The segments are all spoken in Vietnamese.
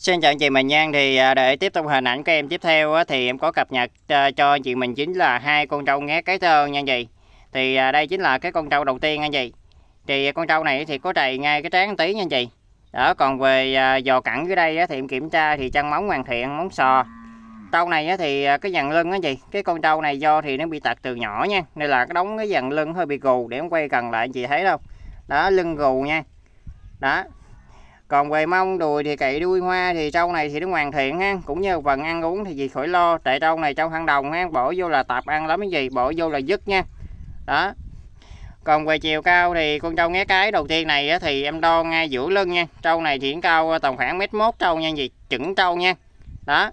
Xin chào anh chị mình Nhan thì à, để tiếp tục hình ảnh của em tiếp theo thì em có cập nhật à, cho anh chị mình chính là hai con trâu ngát cái thơn nha anh chị. Thì à, đây chính là cái con trâu đầu tiên anh chị. Thì con trâu này thì có trầy ngay cái trán tí nha anh chị. Đó còn về giò cẳng dưới đây thì em kiểm tra thì chân móng hoàn thiện, móng sò. Trâu này thì cái dàn lưng anh chị, cái con trâu này do thì nó bị tật từ nhỏ nha, nên là cái đóng cái dàn lưng hơi bị gù để em quay gần lại anh chị thấy không? Đó lưng gù nha. Đó, còn về mông đùi thì cậy đuôi hoa thì trâu này thì nó hoàn thiện ha cũng như phần ăn uống thì gì khỏi lo tại trâu này trâu hang đồng ha bỏ vô là tạp ăn lắm cái gì bỏ vô là dứt nha đó còn về chiều cao thì con trâu nghe cái đầu tiên này thì em đo ngay giữa lưng nha trâu này thì cao tầm khoảng mét mốt trâu nha gì chuẩn trâu nha đó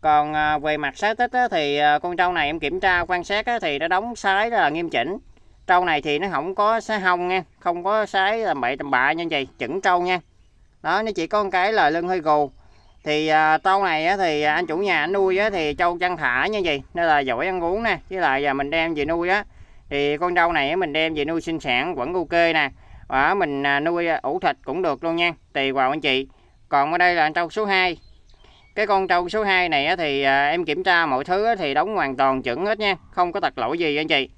còn à, về mặt sái tích thì à, con trâu này em kiểm tra quan sát thì nó đóng sái là nghiêm chỉnh trâu này thì nó không có sái hông nha không có sái là bậy tầm bạ nha gì chuẩn trâu nha đó nó chỉ có một cái là lưng hơi gù thì à, tôm này á, thì anh chủ nhà anh nuôi á, thì trâu chăn thả như vậy nên là giỏi ăn uống nè chứ lại giờ à, mình đem về nuôi á thì con trâu này á, mình đem về nuôi sinh sản vẫn ok nè và mình à, nuôi à, ủ thịt cũng được luôn nha tùy vào anh chị còn ở đây là trâu số 2 cái con trâu số 2 này á, thì à, em kiểm tra mọi thứ á, thì đóng hoàn toàn chuẩn hết nha không có tật lỗi gì anh chị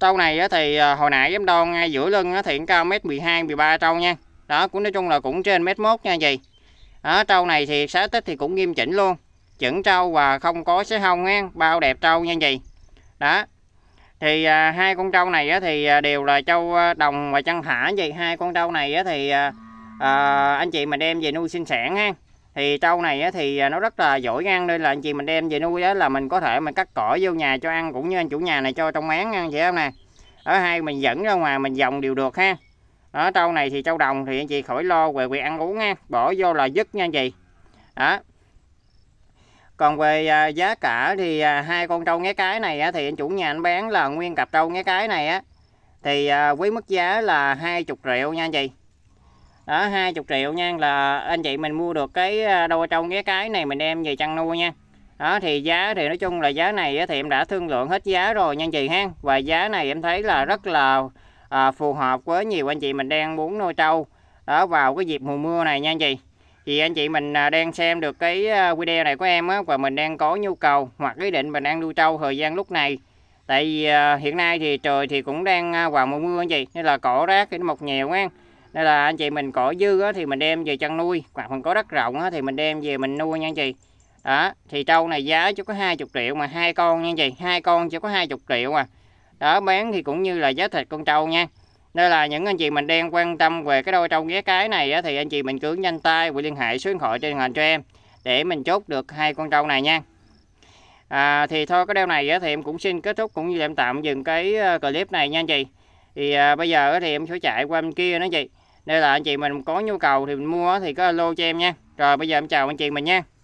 trâu này á, thì à, hồi nãy em đo ngay giữa lưng á, thì cao mét 12 13 trâu nha đó cũng nói chung là cũng trên mét mốt nha gì đó trâu này thì xá tích thì cũng nghiêm chỉnh luôn chuẩn trâu và không có xế hông nghe bao đẹp trâu nha gì đó thì à, hai con trâu này á, thì à, đều là trâu à, đồng và chăn thả gì hai con trâu này á, thì à, à, anh chị mình đem về nuôi sinh sản ha thì trâu này á, thì à, nó rất là giỏi ăn nên là anh chị mình đem về nuôi á, là mình có thể mình cắt cỏ vô nhà cho ăn cũng như anh chủ nhà này cho trong máng ăn vậy không nè ở hai mình dẫn ra ngoài mình dòng đều được ha đó, trâu này thì trâu đồng thì anh chị khỏi lo về việc ăn uống nha bỏ vô là dứt nha anh chị đó còn về à, giá cả thì à, hai con trâu nghe cái này thì anh chủ nhà anh bán là nguyên cặp trâu nghe cái này á thì à, với mức giá là 20 triệu nha anh chị đó 20 triệu nha là anh chị mình mua được cái đôi trâu nghe cái này mình đem về chăn nuôi nha đó thì giá thì nói chung là giá này thì em đã thương lượng hết giá rồi nha anh chị ha và giá này em thấy là rất là à, phù hợp với nhiều anh chị mình đang muốn nuôi trâu đó vào cái dịp mùa mưa này nha anh chị thì anh chị mình à, đang xem được cái à, video này của em á và mình đang có nhu cầu hoặc ý định mình đang nuôi trâu thời gian lúc này tại vì à, hiện nay thì trời thì cũng đang vào mùa mưa anh chị nên là cỏ rác thì nó mọc nhiều nha. nên là anh chị mình cỏ dư á, thì mình đem về chăn nuôi hoặc phần có đất rộng á, thì mình đem về mình nuôi nha anh chị đó thì trâu này giá chỉ có 20 triệu mà hai con nha anh chị hai con chỉ có 20 triệu mà đó bán thì cũng như là giá thịt con trâu nha nên là những anh chị mình đang quan tâm về cái đôi trâu ghé cái này á, thì anh chị mình cứ nhanh tay và liên hệ số điện thoại trên hình cho em để mình chốt được hai con trâu này nha à, thì thôi cái đeo này á, thì em cũng xin kết thúc cũng như là em tạm dừng cái ờ, clip này nha anh chị thì à, bây giờ thì em sẽ chạy qua bên kia đó chị nên là anh chị mình có nhu cầu thì mình mua thì có alo cho em nha rồi bây giờ em chào anh chị mình nha